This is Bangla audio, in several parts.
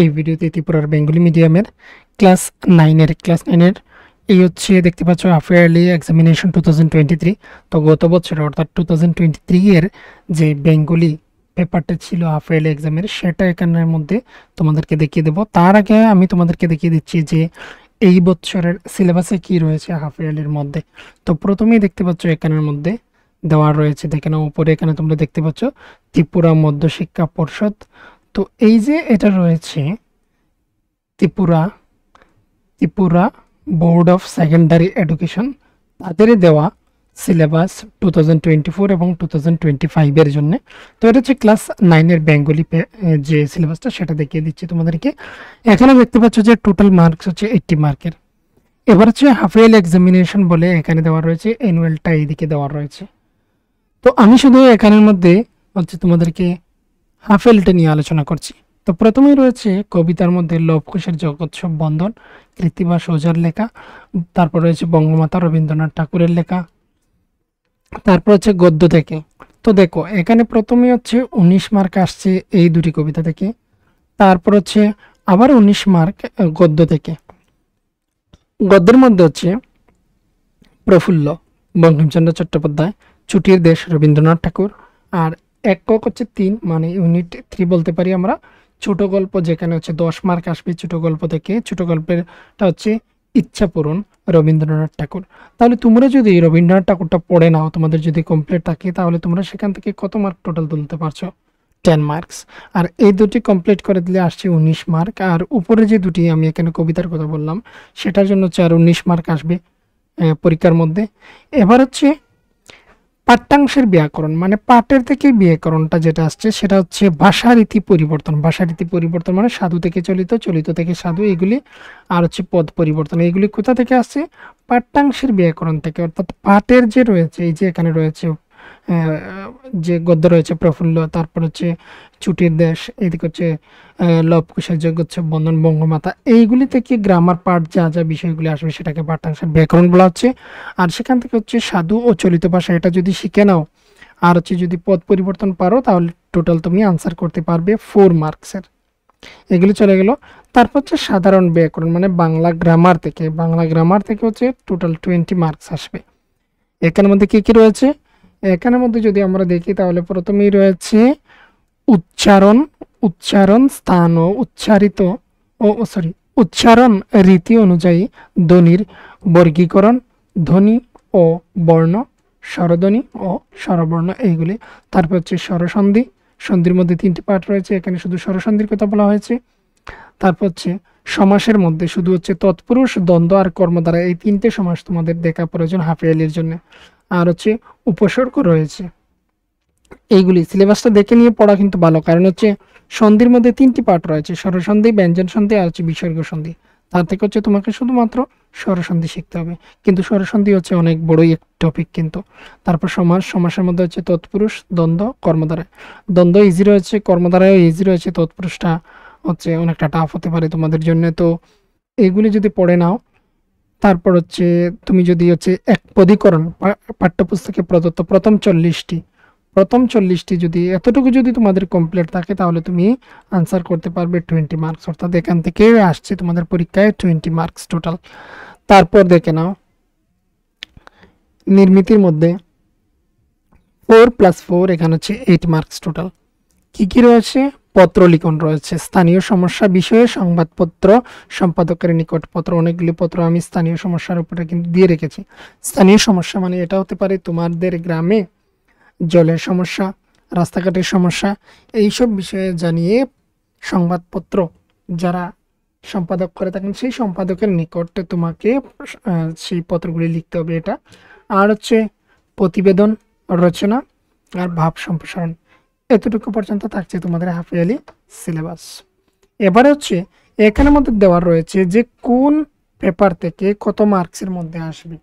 এই ভিডিওতে ত্রিপুরার বেঙ্গলি মিডিয়ামের ক্লাস নাইনের ক্লাস নাইনের এই হচ্ছে দেখতে পাচ্ছ ইয়ারলি এক্সামিনেশন টু তো গত বছর অর্থাৎ টু এর যে বেঙ্গলি পেপারটা ছিল হাফ ইয়ারলি এক্সামের সেটা এখানের মধ্যে তোমাদেরকে দেখিয়ে দেবো তার আগে আমি তোমাদেরকে দেখিয়ে দিচ্ছি যে এই বছরের সিলেবাসে কি রয়েছে হাফ ইয়ারলির মধ্যে তো প্রথমেই দেখতে পাচ্ছ এখানের মধ্যে দেওয়া রয়েছে দেখে না উপরে এখানে তোমরা দেখতে পাচ্ছ ত্রিপুরা মধ্য শিক্ষা পর্ষদ তো এই যে এটা রয়েছে Tripura Tripura board of secondary education তাদের দেওয়া syllabus two thousand twenty four এবং টু থাউজেন্ড টোয়েন্টি ফাইভের জন্য তো এটা হচ্ছে ক্লাস নাইনের বেঙ্গলি যে সিলেবাসটা সেটা দেখিয়ে দিচ্ছি তোমাদেরকে এখানে দেখতে পাচ্ছ যে টোটাল মার্কস হচ্ছে এইটটি মার্কের এবার হচ্ছে হাফ এক্সামিনেশন বলে এখানে দেওয়া রয়েছে অ্যানুয়ালটা এইদিকে দেওয়া রয়েছে তো আমি শুধু এখানের মধ্যে হচ্ছে তোমাদেরকে হাফেলটা নিয়ে আলোচনা করছি তো প্রথমেই রয়েছে কবিতার মধ্যে লবকুশের জগৎসব বন্ধন কৃত্তিবা সৌজার লেখা তারপর রয়েছে বঙ্গমাতা রবীন্দ্রনাথ ঠাকুরের লেখা তারপর হচ্ছে গদ্য থেকে তো দেখো এখানে প্রথমে হচ্ছে উনিশ মার্ক আসছে এই দুটি কবিতা থেকে তারপর হচ্ছে আবার উনিশ মার্ক গদ্য থেকে গদ্যের মধ্যে হচ্ছে প্রফুল্ল বঙ্কিমচন্দ্র চট্টোপাধ্যায় ছুটির দেশ রবীন্দ্রনাথ ঠাকুর আর একক হচ্ছে তিন মানে ইউনিট থ্রি বলতে পারি আমরা ছোট গল্প যেখানে হচ্ছে দশ মার্ক আসবে ছোট গল্প থেকে ছোট গল্পেরটা হচ্ছে ইচ্ছা পূরণ রবীন্দ্রনাথ ঠাকুর তাহলে তোমরা যদি রবীন্দ্রনাথ ঠাকুরটা পড়ে নাও তোমাদের যদি কমপ্লিট থাকে তাহলে তোমরা সেখান থেকে কত মার্ক টোটাল তুলতে পারছো টেন মার্কস আর এই দুটি কমপ্লিট করে দিলে আসছে উনিশ মার্ক আর উপরে যে দুটি আমি এখানে কবিতার কথা বললাম সেটার জন্য হচ্ছে আর উনিশ মার্ক আসবে পরীক্ষার মধ্যে এবার হচ্ছে পাঠ্যাংশের ব্যাকরণ মানে পাটের থেকে ব্যাকরণটা যেটা আসছে সেটা হচ্ছে ভাষারীতি পরিবর্তন ভাষারীতি পরিবর্তন মানে সাধু থেকে চলিত চলিত থেকে সাধু এগুলি আর হচ্ছে পদ পরিবর্তন এগুলি কোথা থেকে আসছে পাঠ্যাংশের ব্যাকরণ থেকে অর্থাৎ পাটের যে রয়েছে এই যে এখানে রয়েছে যে গদ্য রয়েছে প্রফুল্ল তারপর হচ্ছে ছুটির দেশ এদিকে হচ্ছে লবকুশের হচ্ছে বন্ধন বঙ্গমাতা এইগুলি থেকে গ্রামার পাঠ যা যা বিষয়গুলি আসবে সেটাকে পাঠ্যাংশের ব্যাকরণ বলা হচ্ছে আর সেখান থেকে হচ্ছে সাধু ও চলিত ভাষা এটা যদি শিখে নাও আর হচ্ছে যদি পদ পরিবর্তন পারো তাহলে টোটাল তুমি আনসার করতে পারবে ফোর মার্কসের এগুলি চলে গেল তারপর হচ্ছে সাধারণ ব্যাকরণ মানে বাংলা গ্রামার থেকে বাংলা গ্রামার থেকে হচ্ছে টোটাল টোয়েন্টি মার্কস আসবে এখানের মধ্যে কী কী রয়েছে এখানের মধ্যে যদি আমরা দেখি তাহলে প্রথমেই রয়েছে উচ্চারণ উচ্চারণ স্থান ও উচ্চারিত ও সরি উচ্চারণ রীতি অনুযায়ী ধ্বনির বর্গীকরণ ধ্বনি ও বর্ণ স্বরধ্বনি ও স্বরবর্ণ এইগুলি তারপর হচ্ছে স্বরসন্ধি সন্ধির মধ্যে তিনটি পাঠ রয়েছে এখানে শুধু স্বরসন্ধির কথা বলা হয়েছে তারপর হচ্ছে সমাসের মধ্যে শুধু হচ্ছে তৎপুরুষ দ্বন্দ্ব আর কর্ম দ্বারা এই তিনটে সমাস তোমাদের দেখা প্রয়োজন হাফিয়ালির জন্য আর হচ্ছে উপসর্গ রয়েছে এইগুলি সিলেবাসটা দেখে নিয়ে পড়া কিন্তু ভালো কারণ হচ্ছে সন্ধির মধ্যে তিনটি পার্ট রয়েছে স্বরসন্ধি ব্যঞ্জন সন্ধি আর হচ্ছে বিসর্গ সন্ধি তার থেকে হচ্ছে তোমাকে শুধুমাত্র স্বরসন্ধি শিখতে হবে কিন্তু স্বরসন্ধি হচ্ছে অনেক বড়ই এক টপিক কিন্তু তারপর সমাজ সমাসের মধ্যে হচ্ছে তৎপুরুষ দ্বন্দ্ব কর্মধারা দ্বন্দ্ব ইজি রয়েছে কর্মধারায় ইজি রয়েছে তৎপুরুষটা হচ্ছে অনেকটা টাফ হতে পারে তোমাদের জন্য তো এগুলি যদি পড়ে নাও তারপর হচ্ছে তুমি যদি হচ্ছে এক পদীকরণ পাঠ্যপুস্তকে প্রদত্ত প্রথম চল্লিশটি প্রথম চল্লিশটি যদি এতটুকু যদি তোমাদের কমপ্লিট থাকে তাহলে তুমি আনসার করতে পারবে টোয়েন্টি মার্কস অর্থাৎ এখান থেকে আসছে তোমাদের পরীক্ষায় টোয়েন্টি মার্কস টোটাল তারপর দেখে নাও নির্মিতির মধ্যে ফোর প্লাস ফোর এখানে হচ্ছে এইট মার্কস টোটাল কী কী রয়েছে পত্র লিখন রয়েছে স্থানীয় সমস্যা বিষয়ে সংবাদপত্র সম্পাদকের নিকট পত্র অনেকগুলি পত্র আমি স্থানীয় সমস্যার উপরে কিন্তু দিয়ে রেখেছি স্থানীয় সমস্যা মানে এটা হতে পারে তোমাদের গ্রামে জলের সমস্যা রাস্তাঘাটের সমস্যা এইসব বিষয়ে জানিয়ে সংবাদপত্র যারা সম্পাদক করে থাকেন সেই সম্পাদকের নিকটে তোমাকে সেই পত্রগুলি লিখতে হবে এটা আর হচ্ছে প্রতিবেদন রচনা আর ভাব সম্প্রসারণ এতটুকু পর্যন্ত থাকছে তোমাদের হাফ ইয়ারলি সিলেবাস এবারে হচ্ছে এখানের মধ্যে দেওয়া রয়েছে যে কোন পেপার থেকে কত মার্কসের মধ্যে আসবে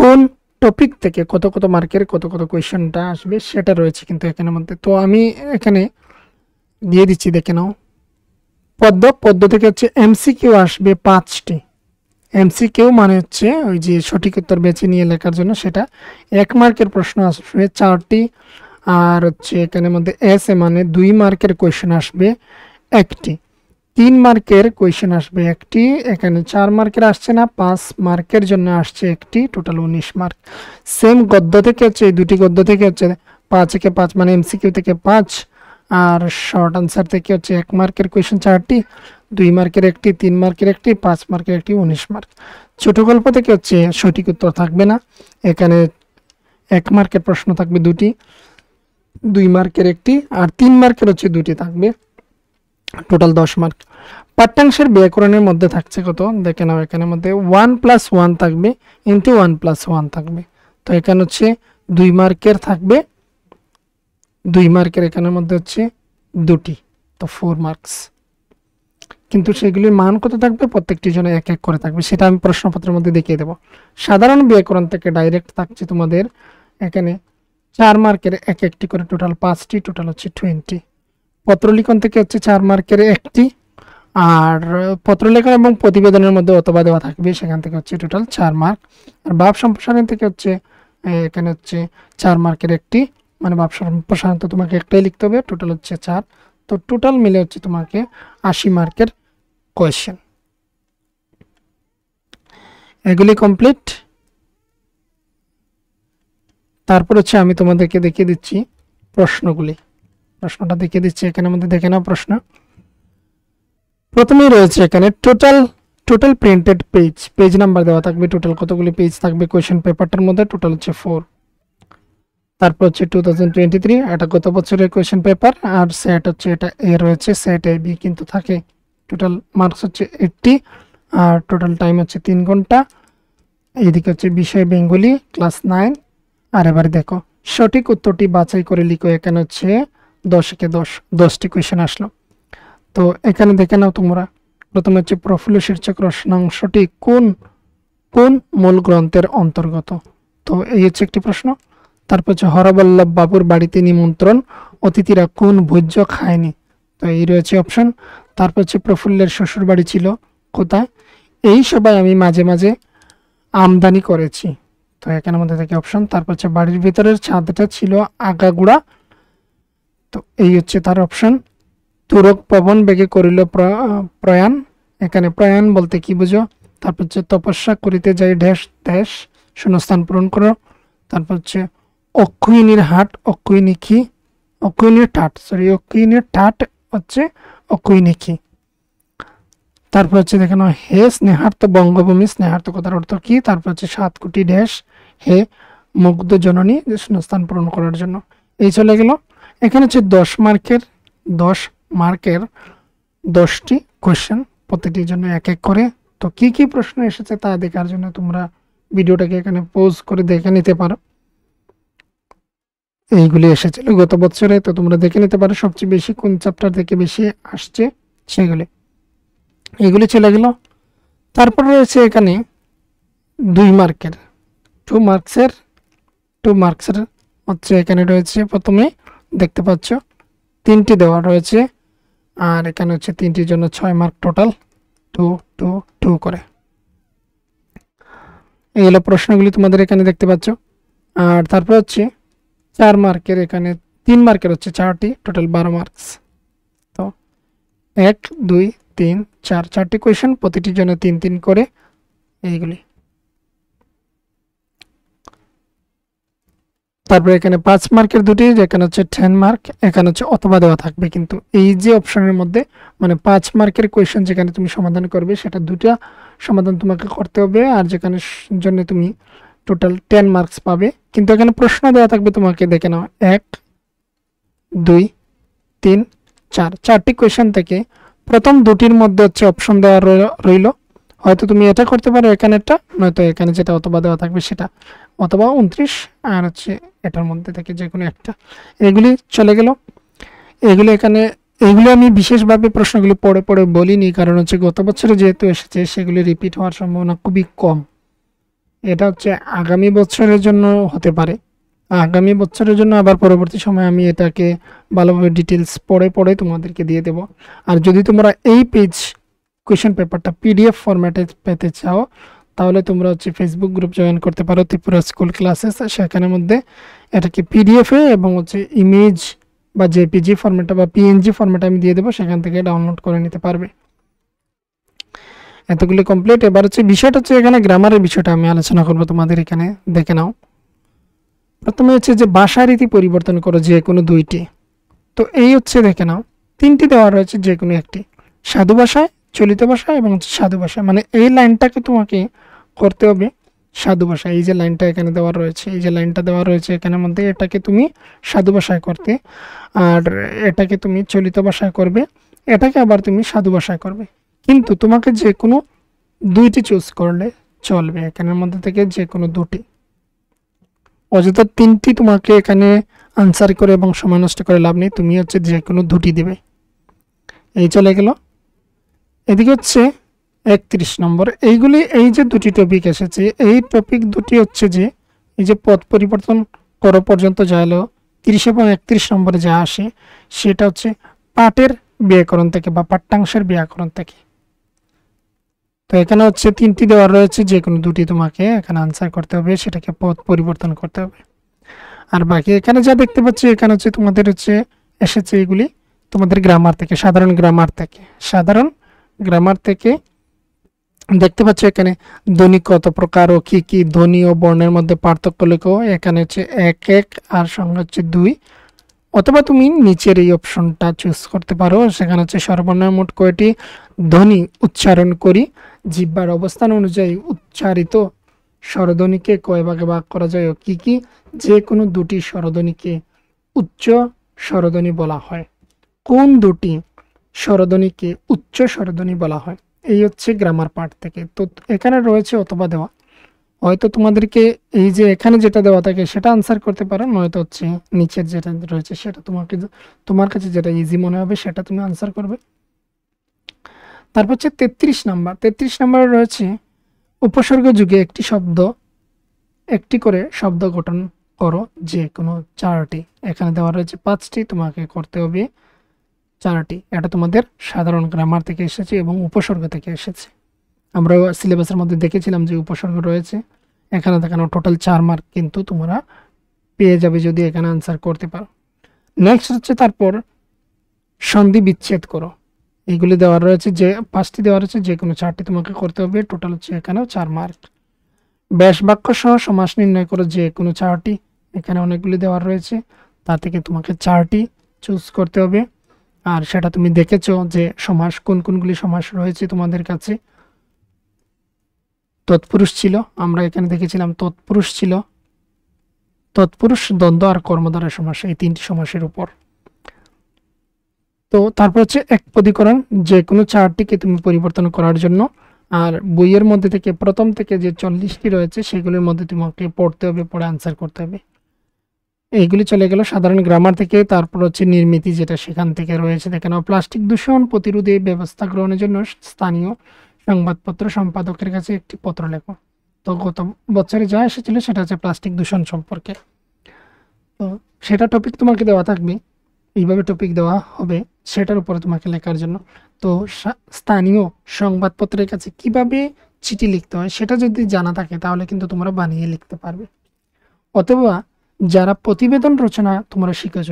কোন টপিক থেকে কত কত মার্কের কত কত কোয়েশনটা আসবে সেটা রয়েছে কিন্তু এখানের মধ্যে তো আমি এখানে দিয়ে দিচ্ছি দেখে নাও পদ্ম পদ্ম থেকে হচ্ছে এমসিকিউ আসবে পাঁচটি কেউ মানে হচ্ছে ওই যে সঠিক উত্তর বেছে নিয়ে লেখার জন্য সেটা এক মার্কের প্রশ্ন আসবে চারটি আর হচ্ছে এখানে মধ্যে এস এ মানে দুই মার্কের কোয়েশন আসবে একটি তিন মার্কের কোয়েশন আসবে একটি এখানে চার মার্কের আসছে না পাঁচ মার্কের জন্য আসছে একটি টোটাল উনিশ মার্ক সেম গদ্য থেকে হচ্ছে এই দুটি গদ্য থেকে হচ্ছে পাঁচ একে পাঁচ মানে এমসিকিউ থেকে পাঁচ আর শর্ট আনসার থেকে হচ্ছে এক মার্কের কোয়েশন চারটি দুই মার্কের একটি তিন মার্কের একটি পাঁচ মার্কের একটি উনিশ মার্ক ছোট গল্প থেকে হচ্ছে সঠিক উত্তর থাকবে না এখানে এক মার্কের প্রশ্ন থাকবে দুটি দুই মার্কের একটি আর তিন মার্কের হচ্ছে দুটি থাকবে টোটাল দশ মার্ক পাঠ্যাংশের ব্যাকরণের মধ্যে থাকছে কত দেখে নাও এখানে মধ্যে ওয়ান প্লাস ওয়ান থাকবে ইন্টু ওয়ান প্লাস ওয়ান থাকবে তো এখানে হচ্ছে দুই মার্কের থাকবে দুই মার্কের এখানের মধ্যে হচ্ছে দুটি তো ফোর মার্কস কিন্তু সেগুলির মান কত থাকবে প্রত্যেকটি জন্য এক এক করে থাকবে সেটা আমি প্রশ্নপত্রের মধ্যে দেখিয়ে দেবো সাধারণ ব্যাকরণ থেকে ডাইরেক্ট থাকছে তোমাদের এখানে চার মার্কের এক একটি করে টোটাল পাঁচটি টোটাল হচ্ছে টোয়েন্টি পত্রলিখন থেকে হচ্ছে চার মার্কের একটি আর পত্রলেখন এবং প্রতিবেদনের মধ্যে অথবা দেওয়া থাকবে সেখান থেকে হচ্ছে টোটাল চার মার্ক আর বাপ সম্প্রসারণ থেকে হচ্ছে এখানে হচ্ছে চার মার্কের একটি মানে ব্যবসার সম্প্রসারণ তোমাকে একটাই লিখতে হবে টোটাল হচ্ছে চার তো টোটাল মিলে হচ্ছে তোমাকে আশি মার্কের কোয়েশ্চেন এগুলি কমপ্লিট তারপর হচ্ছে আমি তোমাদেরকে দেখিয়ে দিচ্ছি প্রশ্নগুলি প্রশ্নটা দেখিয়ে দিচ্ছি এখানে মধ্যে দেখে নাও প্রশ্ন প্রথমেই রয়েছে এখানে total total printed page page number দেওয়া থাকবে টোটাল কতগুলি পেজ থাকবে কোয়েশন পেপারটার মধ্যে টোটাল হচ্ছে ফোর তারপর হচ্ছে টু থাউজেন্ড টোয়েন্টি থ্রি এটা গত বছরের কোয়েশন পেপার আর সেট হচ্ছে এটা এ রয়েছে সেট এ বি কিন্তু থাকে টোটাল মার্কস হচ্ছে এইটটি আর টোটাল টাইম হচ্ছে তিন ঘন্টা এদিকে হচ্ছে বিষয় বেঙ্গলি ক্লাস নাইন আর এবার দেখো সঠিক উত্তরটি বাছাই করে লিখো এখানে হচ্ছে দশকে দশ দশটি কোয়েশন আসলো তো এখানে দেখে নাও তোমরা প্রথমে হচ্ছে প্রফুল্ল শীর্ষক রচনাংশটি কোন কোন মূল গ্রন্থের অন্তর্গত তো এই হচ্ছে একটি প্রশ্ন তারপর হচ্ছে হরবল্লভ বাবুর বাড়িতে নিমন্ত্রণ অতিথিরা কোন ভোজ্য খায়নি তো এই রয়েছে অপশন তারপর হচ্ছে প্রফুল্লের শ্বশুর বাড়ি ছিল কোথায় এই সবাই আমি মাঝে মাঝে আমদানি করেছি তো এখানে মধ্যে থেকে অপশন তারপর হচ্ছে বাড়ির ভিতরের ছাদটা ছিল আগাগুড়া তো এই হচ্ছে তার অপশন তুরক পবন বেগে করিল প্রয়াণ এখানে প্রয়াণ বলতে কি বুঝো তারপর হচ্ছে তপস্যা করিতে যাই ঢেস দেশ শূন্যস্থান পূরণ করো তারপর হচ্ছে অক্ষয়িনীর হাট অক্ষয়িনী কি অক্ষয়িনীর ঠাট সরি অক্ষয়িনীর ঠাট হচ্ছে অক্ষয়িনী কি তারপর হচ্ছে দেখানো হে স্নেহার্থ বঙ্গভূমি স্নেহার্থ কথার অর্থ কি তারপর হচ্ছে সাত কোটি ড্যাশ হে মুগ্ধ জননী শূন্যস্থান পূরণ করার জন্য এই চলে গেল এখানে হচ্ছে দশ মার্কের দশ মার্কের দশটি কোয়েশ্চেন প্রতিটির জন্য এক এক করে তো কি কি প্রশ্ন এসেছে তা দেখার জন্য তোমরা ভিডিওটাকে এখানে পোজ করে দেখে নিতে পারো এইগুলি এসেছিল গত বছরে তো তোমরা দেখে নিতে পারো সবচেয়ে বেশি কোন চ্যাপ্টার থেকে বেশি আসছে সেগুলি এগুলি চলে গেল তারপর রয়েছে এখানে দুই মার্কের টু মার্কসের টু মার্কসের হচ্ছে এখানে রয়েছে প্রথমে দেখতে পাচ্ছ তিনটি দেওয়া রয়েছে আর এখানে হচ্ছে তিনটির জন্য ছয় mark total two two two করে এগুলো প্রশ্নগুলি তোমাদের এখানে দেখতে পাচ্ছ আর তারপর হচ্ছে চার মার্কের এখানে তিন মার্কের হচ্ছে চারটি টোটাল বারো মার্কস তো এক দুই তিন চার চারটি কোয়েশন প্রতিটির জন্য তিন তিন করে এইগুলি তারপরে এখানে পাঁচ মার্কের দুটি যেখানে হচ্ছে টেন মার্ক এখানে হচ্ছে অথবা দেওয়া থাকবে কিন্তু এই যে অপশনের মধ্যে মানে পাঁচ মার্কের কোয়েশন যেখানে তুমি সমাধান করবে সেটা দুটা সমাধান তোমাকে করতে হবে আর যেখানে জন্য তুমি টোটাল টেন মার্কস পাবে কিন্তু এখানে প্রশ্ন দেওয়া থাকবে তোমাকে দেখে নাও এক দুই তিন চার চারটি কোয়েশন থেকে প্রথম দুটির মধ্যে হচ্ছে অপশন দেওয়া রইল হয়তো তুমি এটা করতে পারো এখানে একটা নয়তো এখানে যেটা অথবা দেওয়া থাকবে সেটা অথবা উনত্রিশ আর হচ্ছে এটার মধ্যে থেকে যে কোনো একটা এগুলি চলে গেল এগুলি এখানে এগুলো আমি বিশেষভাবে প্রশ্নগুলো পড়ে পড়ে বলিনি কারণ হচ্ছে গত বছরে যেহেতু এসেছে সেগুলি রিপিট হওয়ার সম্ভাবনা খুবই কম এটা হচ্ছে আগামী বছরের জন্য হতে পারে আগামী বছরের জন্য আবার পরবর্তী সময় আমি এটাকে ভালোভাবে ডিটেলস পড়ে পড়ে তোমাদেরকে দিয়ে দেব আর যদি তোমরা এই পেজ কোয়েশন পেপারটা পিডিএফ ফরম্যাটে পেতে চাও তাহলে তোমরা হচ্ছে ফেসবুক গ্রুপ জয়েন করতে পারো ত্রিপুরা স্কুল ক্লাসেস সেখানের মধ্যে এটাকে পিডিএফে এবং হচ্ছে ইমেজ বা জেপিজি ফরম্যাটে বা পিএনজি ফরম্যাটে আমি দিয়ে দেবো সেখান থেকে ডাউনলোড করে নিতে পারবে এতগুলো কমপ্লিট এবার হচ্ছে বিষয়টা হচ্ছে এখানে গ্রামারের বিষয়টা আমি আলোচনা করবো তোমাদের এখানে দেখে নাও প্রথমে হচ্ছে যে বাসা রীতি পরিবর্তন করো যে কোনো দুইটি তো এই হচ্ছে দেখে নাও তিনটি দেওয়া রয়েছে যে কোনো একটি সাধু ভাষায় চলিত ভাষা এবং সাধু ভাষা মানে এই লাইনটাকে তোমাকে করতে হবে সাধু ভাষা এই যে লাইনটা এখানে দেওয়া রয়েছে এই যে লাইনটা দেওয়া রয়েছে এখানে মধ্যে এটাকে তুমি সাধু ভাষায় করতে আর এটাকে তুমি চলিত ভাষায় করবে এটাকে আবার তুমি সাধু ভাষায় করবে কিন্তু তোমাকে যে কোনো দুইটি চুজ করলে চলবে এখানের মধ্যে থেকে যে কোনো দুটি অযথা তিনটি তোমাকে এখানে আনসার করে এবং সময় নষ্ট করে লাভ নেই তুমি হচ্ছে যে কোনো দুটি দেবে এই চলে গেল এদিকে হচ্ছে একত্রিশ নম্বর এইগুলি এই যে দুটি টপিক এসেছে এই টপিক দুটি হচ্ছে যে এই যে পথ পরিবর্তন করা পর্যন্ত যা এলো তিরিশ এবং একত্রিশ নম্বরে যা আসে সেটা হচ্ছে পাটের ব্যাকরণ থেকে বা পাঠ্যাংশের ব্যাকরণ থেকে তো এখানে হচ্ছে তিনটি দেওয়া রয়েছে যে কোনো দুটি তোমাকে এখানে আনসার করতে হবে সেটাকে পথ পরিবর্তন করতে হবে আর বাকি এখানে যা দেখতে পাচ্ছি এখানে হচ্ছে তোমাদের হচ্ছে এসেছে এগুলি তোমাদের গ্রামার থেকে সাধারণ গ্রামার থেকে সাধারণ গ্রামার থেকে দেখতে পাচ্ছ এখানে ধ্বনি কত প্রকার ও কি কি ধ্বনি ও বর্ণের মধ্যে পার্থক্য লেখো এখানে হচ্ছে এক এক আর সঙ্গে হচ্ছে দুই অথবা তুমি নিচের এই অপশনটা চুজ করতে পারো সেখানে হচ্ছে সর্বনিম্ন মোট কয়টি ধ্বনি উচ্চারণ করি জিব্বার অবস্থান অনুযায়ী উচ্চারিত স্বরধ্বনিকে কয় ভাগে ভাগ করা যায় কি কি যে কোনো দুটি স্বরধ্বনিকে উচ্চ স্বরধ্বনি বলা হয় কোন দুটি স্বরধ্বনিকে উচ্চ স্বরধ্বনি বলা হয় এই হচ্ছে গ্রামার পার্ট থেকে তো এখানে রয়েছে অথবা দেওয়া হয়তো তোমাদেরকে এই যে এখানে যেটা দেওয়া থাকে সেটা আনসার করতে পারো নয়তো হচ্ছে নিচের যেটা রয়েছে সেটা তোমাকে তোমার কাছে যেটা ইজি মনে হবে সেটা তুমি আনসার করবে তারপর হচ্ছে তেত্রিশ নাম্বার তেত্রিশ নাম্বার রয়েছে উপসর্গ যুগে একটি শব্দ একটি করে শব্দ গঠন করো যে কোনো চারটি এখানে দেওয়া রয়েছে পাঁচটি তোমাকে করতে হবে চারটি এটা তোমাদের সাধারণ গ্রামার থেকে এসেছে এবং উপসর্গ থেকে এসেছে আমরা সিলেবাসের মধ্যে দেখেছিলাম যে উপসর্গ রয়েছে এখানে দেখানো টোটাল চার মার্ক কিন্তু তোমরা পেয়ে যাবে যদি এখানে আনসার করতে পারো নেক্সট হচ্ছে তারপর সন্ধি বিচ্ছেদ করো এগুলি দেওয়া রয়েছে যে পাঁচটি দেওয়া রয়েছে যে কোনো চারটি তোমাকে করতে হবে টোটাল হচ্ছে এখানেও চার মার্ক ব্যাস বাক্য সহ সমাস নির্ণয় করো যে কোনো চারটি এখানে অনেকগুলি দেওয়া রয়েছে তা থেকে তোমাকে চারটি চুজ করতে হবে আর সেটা তুমি দেখেছো যে সমাস কোন কোনগুলি সমাস রয়েছে তোমাদের কাছে তৎপুরুষ ছিল আমরা এখানে দেখেছিলাম তৎপুরুষ ছিল তৎপুরুষ দ্বন্দ্ব আর কর্মধারা সমাস এই তিনটি সমাসের উপর তো তারপর হচ্ছে এক পদীকরণ যে কোনো চারটিকে তুমি পরিবর্তন করার জন্য আর বইয়ের মধ্যে থেকে প্রথম থেকে যে চল্লিশটি রয়েছে সেগুলির মধ্যে তোমাকে পড়তে হবে পড়ে আনসার করতে হবে এইগুলি চলে গেল সাধারণ গ্রামার থেকে তারপর হচ্ছে নির্মিতি যেটা সেখান থেকে রয়েছে দেখেন প্লাস্টিক দূষণ প্রতিরোধে ব্যবস্থা গ্রহণের জন্য স্থানীয় সংবাদপত্র সম্পাদকের কাছে একটি পত্র লেখো তো গত বছরে যা এসেছিল সেটা হচ্ছে প্লাস্টিক দূষণ সম্পর্কে তো সেটা টপিক তোমাকে দেওয়া থাকবে এইভাবে টপিক দেওয়া হবে সেটার উপরে তোমাকে লেখার জন্য তো স্থানীয় সংবাদপত্রের কাছে কিভাবে চিঠি লিখতে হয় সেটা যদি জানা থাকে তাহলে কিন্তু তোমরা বানিয়ে লিখতে পারবে অথবা যারা প্রতিবেদন রচনা তোমরা শিখেছ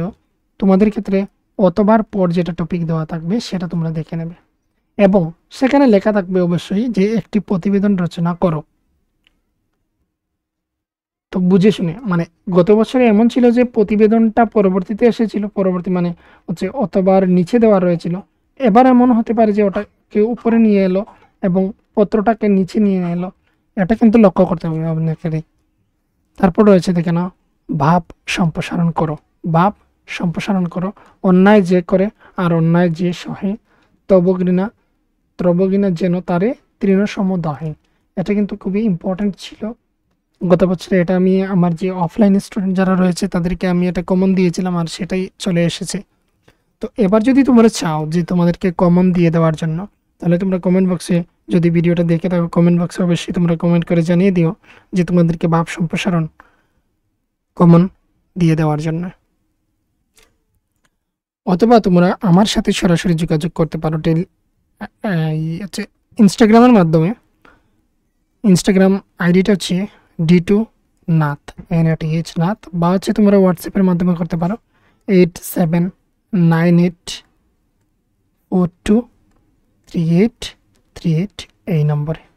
তোমাদের ক্ষেত্রে অতবার পর যেটা টপিক দেওয়া থাকবে সেটা তোমরা দেখে নেবে এবং সেখানে লেখা থাকবে অবশ্যই যে একটি প্রতিবেদন রচনা করো তো বুঝে শুনে মানে গত বছরে এমন ছিল যে প্রতিবেদনটা পরবর্তীতে এসেছিল পরবর্তী মানে হচ্ছে অতবার নিচে দেওয়া রয়েছিল এবার এমন হতে পারে যে ওটাকে উপরে নিয়ে এলো এবং পত্রটাকে নিচে নিয়ে এলো এটা কিন্তু লক্ষ্য করতে হবে আপনাকে তারপর রয়েছে দেখে না ভাব সম্প্রসারণ করো ভাব সম্প্রসারণ করো অন্যায় যে করে আর অন্যায় যে সহে তবগিনা ত্রবগিনা যেন তারে তৃণ দহে এটা কিন্তু খুবই ইম্পর্ট্যান্ট ছিল গত বছরে এটা আমি আমার যে অফলাইন স্টুডেন্ট যারা রয়েছে তাদেরকে আমি এটা কমন দিয়েছিলাম আর সেটাই চলে এসেছে তো এবার যদি তোমরা চাও যে তোমাদেরকে কমন দিয়ে দেওয়ার জন্য তাহলে তোমরা কমেন্ট বক্সে যদি ভিডিওটা দেখে থাকো কমেন্ট বক্সে অবশ্যই তোমরা কমেন্ট করে জানিয়ে দিও যে তোমাদেরকে ভাব সম্প্রসারণ কমন দিয়ে দেওয়ার জন্য অথবা তোমরা আমার সাথে সরাসরি যোগাযোগ করতে পারো টেলি হচ্ছে ইনস্টাগ্রামের মাধ্যমে ইনস্টাগ্রাম আইডিটা হচ্ছে D two Nath N A T H Nath বা হচ্ছে তোমরা হোয়াটসঅ্যাপের মাধ্যমে করতে পারো eight seven nine eight four two three eight three eight এই নম্বরে